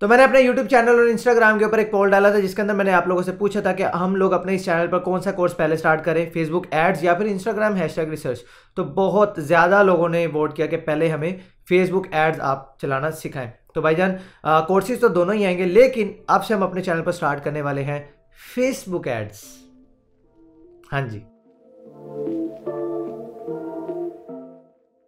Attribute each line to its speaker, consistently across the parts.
Speaker 1: तो मैंने अपने YouTube चैनल और Instagram के ऊपर एक पोल डाला था जिसके अंदर मैंने आप लोगों से पूछा था कि हम लोग अपने इस चैनल पर कौन सा कोर्स पहले स्टार्ट करें फेसबुक एड्स या फिर Instagram हैशटैग रिसर्च तो बहुत ज़्यादा लोगों ने वोट किया कि पहले हमें फेसबुक एड्स आप चलाना सिखाएं तो भाईजान कोर्सेज तो दोनों ही आएंगे लेकिन अब से हम अपने चैनल पर स्टार्ट करने वाले हैं फेसबुक एड्स हाँ जी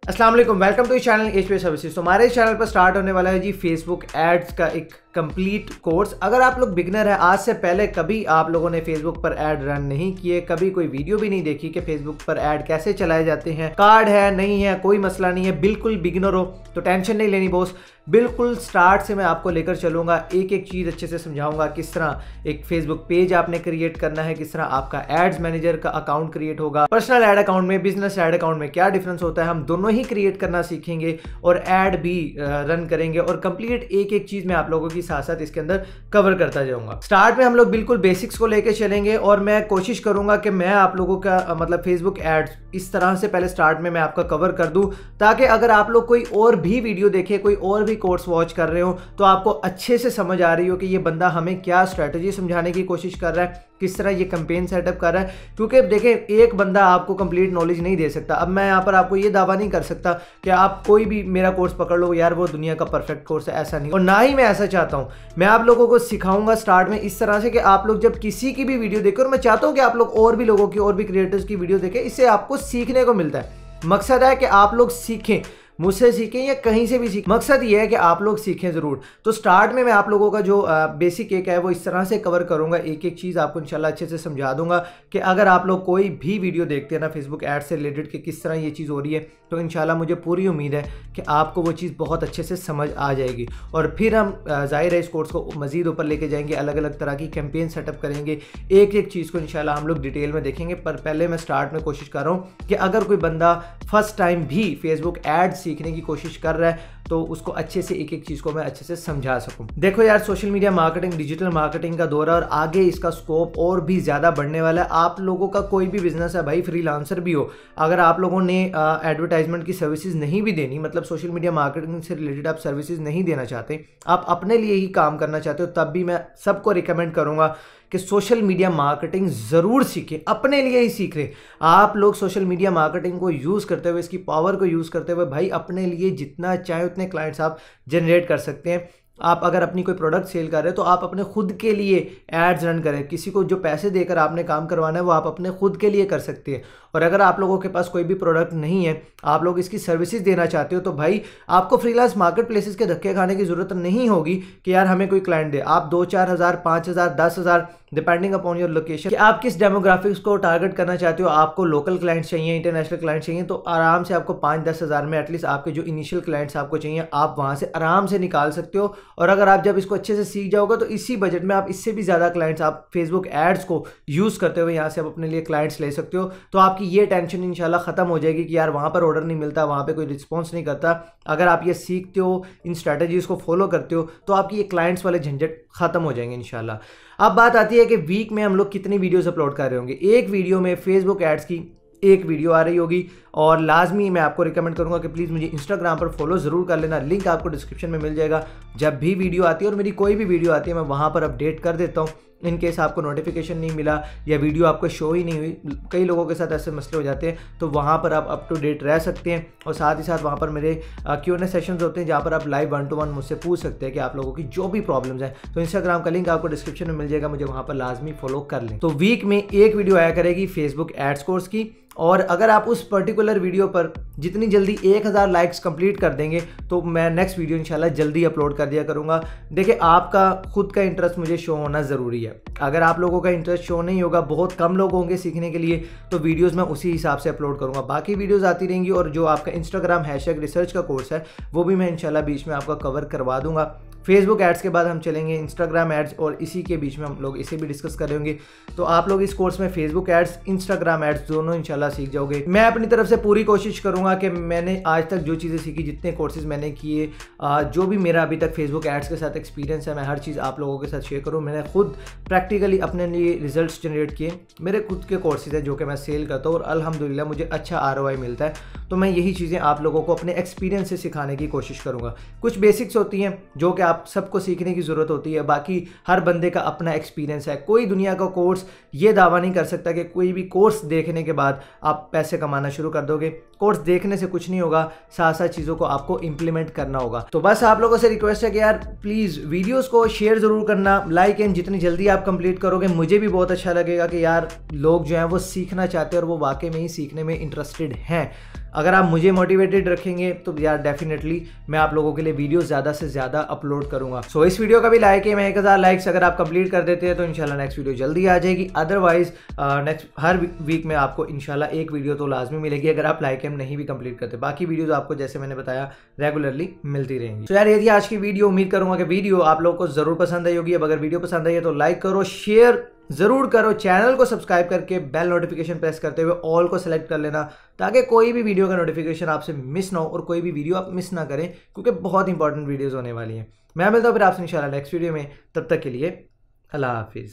Speaker 1: Aslam welcome to channel H services हमारे चैनल पर स्टार्ट होने वाला है जी फेसबुक एड्स का एक कंप्लीट कोर्स अगर आप लोग बिगनर है आज से पहले कभी आप लोगों ने फेसबुक पर एड रन नहीं किए कभी कोई वीडियो भी नहीं देखी कि फेसबुक पर एड कैसे चलाए जाते हैं कार्ड है नहीं है कोई मसला नहीं है बिल्कुल बिगनर हो तो टेंशन नहीं लेनी बॉस बिल्कुल स्टार्ट से मैं आपको लेकर चलूंगा एक एक चीज़ अच्छे से समझाऊंगा किस तरह एक फेसबुक पेज आपने क्रिएट करना है किस तरह आपका एड्स मैनेजर का अकाउंट क्रिएट होगा पर्सनल एड अकाउंट में बिजनेस एड अकाउंट में क्या डिफरेंस होता है हम दोनों ही क्रिएट करना सीखेंगे और एड भी रन करेंगे और कंप्लीट एक एक चीज़ मैं आप लोगों की ही साथ साथ इसके अंदर कवर करता जाऊंगा स्टार्ट में हम लोग बिल्कुल बेसिक्स को लेके चलेंगे और मैं कोशिश करूंगा कि मैं आप लोगों का मतलब फेसबुक एड्स इस तरह से पहले स्टार्ट में मैं आपका कवर कर दूं ताकि अगर आप लोग कोई और भी वीडियो देखे कोई और भी कोर्स वॉच कर रहे हो तो आपको अच्छे से समझ आ रही हो कि ये बंदा हमें क्या स्ट्रैटेजी समझाने की कोशिश कर रहा है किस तरह ये कंपेन सेटअप कर रहा है क्योंकि अब देखें एक बंदा आपको कंप्लीट नॉलेज नहीं दे सकता अब मैं यहाँ पर आपको ये दावा नहीं कर सकता कि आप कोई भी मेरा कोर्स पकड़ लो यार वो दुनिया का परफेक्ट कोर्स है ऐसा नहीं और ना ही मैं ऐसा चाहता हूँ मैं आप लोगों को सिखाऊंगा स्टार्ट में इस तरह से कि आप लोग जब किसी की भी वीडियो देखें और मैं चाहता हूँ कि आप लोग और भी लोगों की और भी क्रिएटर्स की वीडियो देखें इससे आपको सीखने को मिलता है मकसद है कि आप लोग सीखें मुझसे सीखें या कहीं से भी सीखें मकसद ये है कि आप लोग सीखें ज़रूर तो स्टार्ट में मैं आप लोगों का जो बेसिक एक है वो इस तरह से कवर करूँगा एक एक चीज़ आपको इंशाल्लाह अच्छे से समझा दूंगा कि अगर आप लोग कोई भी वीडियो देखते हैं ना फेसबुक ऐड से रिलेटेड कि किस तरह ये चीज़ हो रही है तो इन मुझे पूरी उम्मीद है कि आपको वो चीज़ बहुत अच्छे से समझ आ जाएगी और फिर हम ज़ाहिर है इस कोर्स को मज़ीद ऊपर लेके जाएंगे अलग अलग तरह की कैंपेन सेटअप करेंगे एक एक चीज़ को इन हम लोग डिटेल में देखेंगे पर पहले मैं स्टार्ट में कोशिश कर रहा हूँ कि अगर कोई बंदा फर्स्ट टाइम भी फेसबुक एड सीखने की कोशिश कर रहा है तो उसको अच्छे से एक एक चीज़ को मैं अच्छे से समझा सकूँ देखो यार social media marketing digital marketing का दौर है और आगे इसका स्कोप और भी ज़्यादा बढ़ने वाला है आप लोगों का कोई भी बिजनेस है भाई फ्री भी हो अगर आप लोगों ने एडवर्टाइजमेंट की सर्विसेज नहीं भी देनी मतलब सोशल मीडिया मार्केटिंग से रिलेटेड आप सर्विसेज नहीं देना चाहते आप अपने लिए ही काम करना चाहते हो तब भी मैं सबको रिकमेंड करूँगा कि सोशल मीडिया मार्केटिंग ज़रूर सीखें अपने लिए ही सीख रहे आप लोग सोशल मीडिया मार्केटिंग को यूज़ करते हुए इसकी पावर को यूज़ करते हुए भाई अपने लिए जितना चाहे उतना कितने क्लाइंट्स आप जनरेट कर सकते हैं आप अगर अपनी कोई प्रोडक्ट सेल कर रहे हैं तो आप अपने खुद के लिए एड्स रन करें किसी को जो पैसे देकर आपने काम करवाना है वो आप अपने खुद के लिए कर सकते हैं और अगर आप लोगों के पास कोई भी प्रोडक्ट नहीं है आप लोग इसकी सर्विसेज देना चाहते हो तो भाई आपको फ्रीलांस मार्केट प्लेसेस के धक्के खाने की ज़रूरत नहीं होगी कि यार हमें कोई क्लाइंट दे आप दो चार हज़ार पाँच हज़ार दस हज़ार डिपेंडिंग अपॉन योर लोकेशन कि आप किस डेमोग्राफिक्स को टारगेट करना चाहते हो आपको लोकल क्लाइंट्स चाहिए इंटरनेशनल क्लाइंट्स चाहिए तो आराम से आपको पाँच दस हज़ार में एटलीस्ट आपके जो इनिशियल क्लाइंट्स आपको चाहिए आप वहाँ से आराम से निकाल सकते हो और अगर आप जब इसको अच्छे से सीख जाओगे तो इसी बजट में आप इससे भी ज़्यादा क्लाइंट्स आप फेसबुक एड्स को यूज़ करते हुए यहाँ से आप अपने लिए क्लाइंट्स ले सकते हो तो आपकी ये टेंशन इन ख़त्म हो जाएगी कि यार वहाँ पर ऑर्डर नहीं मिलता वहाँ पर कोई रिस्पॉन्स नहीं करता अगर आप ये सीखते हो इन स्ट्रैटेजीज़ को फॉलो करते हो तो आपकी ये क्लाइंट्स वाले झंझट ख़त्म हो जाएंगे इन अब बात आती है कि वीक में हम लोग कितनी वीडियोस अपलोड कर रहे होंगे एक वीडियो में फेसबुक एड्स की एक वीडियो आ रही होगी और लाजमी मैं आपको रिकमेंड करूंगा कि प्लीज़ मुझे इंस्टाग्राम पर फॉलो ज़रूर कर लेना लिंक आपको डिस्क्रिप्शन में मिल जाएगा जब भी वीडियो आती है और मेरी कोई भी वीडियो आती है मैं वहाँ पर अपडेट कर देता हूँ इन केस आपको नोटिफिकेशन नहीं मिला या वीडियो आपको शो ही नहीं हुई कई लोगों के साथ ऐसे मसले हो जाते हैं तो वहाँ पर आप अप टू डेट रह सकते हैं और साथ ही साथ वहाँ पर मेरे क्यू एन सेशन होते हैं जहाँ पर आप लाइव वन टू वन मुझसे पूछ सकते हैं कि आप लोगों की जो भी प्रॉब्लम्स हैं तो इंस्टाग्राम का लिंक आपको डिस्क्रिप्शन में मिल जाएगा मुझे वहाँ पर लाजमी फॉलो कर लें तो वीक में एक वीडियो आया करेगी फेसबुक एड्स कोर्स की और अगर आप उस पर्टिकुलर वीडियो पर जितनी जल्दी 1000 लाइक्स कंप्लीट कर देंगे तो मैं नेक्स्ट वीडियो इंशाल्लाह जल्दी अपलोड कर दिया करूँगा देखिए आपका खुद का इंटरेस्ट मुझे शो होना ज़रूरी है अगर आप लोगों का इंटरेस्ट शो नहीं होगा बहुत कम लोग होंगे सीखने के लिए तो वीडियोज़ मैं उसी हिसाब से अपलोड करूँगा बाकी वीडियोज़ आती रहेंगी और जो आपका इंस्टाग्राम हैशेग रिसर्च का कोर्स है वो भी मैं इंशाल्लाह बीच में आपका कवर करवा दूँगा फेसबुक एड्स के बाद हम चलेंगे इंस्टाग्राम एड्स और इसी के बीच में हम लोग इसे भी डिस्कस करेंगे तो आप लोग इस कोर्स में फेसबुक एड्स इंस्टाग्राम एड्स दोनों इंशाल्लाह सीख जाओगे मैं अपनी तरफ से पूरी कोशिश करूंगा कि मैंने आज तक जो चीज़ें सीखी जितने कोर्सेज मैंने किए जो भी मेरा अभी तक फेसबुक एड्स के साथ एक्सपीरियंस है मैं हर चीज़ आप लोगों के साथ शेयर करूँ मैंने खुद प्रैक्टिकली अपने लिए रिजल्ट जनरेट किए मेरे खुद के कोर्सेज हैं जो कि मैं सेल करता हूँ और अलहमदिल्ला मुझे अच्छा आर मिलता है तो मैं यही चीज़ें आप लोगों को अपने एक्सपीरियंस से सिखाने की कोशिश करूँगा कुछ बेसिक्स होती हैं जो कि आप आप सबको सीखने की ज़रूरत होती है बाकी हर बंदे का अपना एक्सपीरियंस है कोई दुनिया का कोर्स ये दावा नहीं कर सकता कि कोई भी कोर्स देखने के बाद आप पैसे कमाना शुरू कर दोगे कोर्स देखने से कुछ नहीं होगा साथ साथ चीज़ों को आपको इम्प्लीमेंट करना होगा तो बस आप लोगों से रिक्वेस्ट है कि यार प्लीज़ वीडियोस को शेयर ज़रूर करना लाइक एंड जितनी जल्दी आप कंप्लीट करोगे मुझे भी बहुत अच्छा लगेगा कि यार लोग जो हैं वो सीखना चाहते हैं और वो वाकई में ही सीखने में इंटरेस्टेड हैं अगर आप मुझे मोटिवेटेड रखेंगे तो यार डेफिनेटली मैं आप लोगों के लिए वीडियो ज़्यादा से ज़्यादा अपलोड करूंगा सो so, इस वीडियो का भी लाइक है मैं एक हज़ार लाइक्स अगर आप कंप्लीट कर देते हैं तो इनशाला नेक्स्ट वीडियो जल्दी आ जाएगी अदरवाइज नेक्स्ट uh, हर वीक में आपको इनशाला एक वीडियो तो लाजमी मिलेगी अगर आप लाइक हम नहीं भी कंप्लीट करते बाकी वीडियोज आपको जैसे मैंने बताया रेगुलरली मिलती रहेंगी तो यार यदि आज की वीडियो उम्मीद करूंगा कि वीडियो आप लोगों को जरूर पसंद आई होगी अब अगर वीडियो पसंद आई है तो लाइक करो शेयर जरूर करो चैनल को सब्सक्राइब करके बेल नोटिफिकेशन प्रेस करते हुए ऑल को सेलेक्ट कर लेना ताकि कोई भी वीडियो का नोटिफिकेशन आपसे मिस ना हो और कोई भी वीडियो आप मिस ना करें क्योंकि बहुत इंपॉर्टेंट वीडियोज़ होने वाली हैं मैं मिलता हूँ फिर आपसे इंशाल्लाह नेक्स्ट वीडियो में तब तक के लिए अल्लाह हाफिज़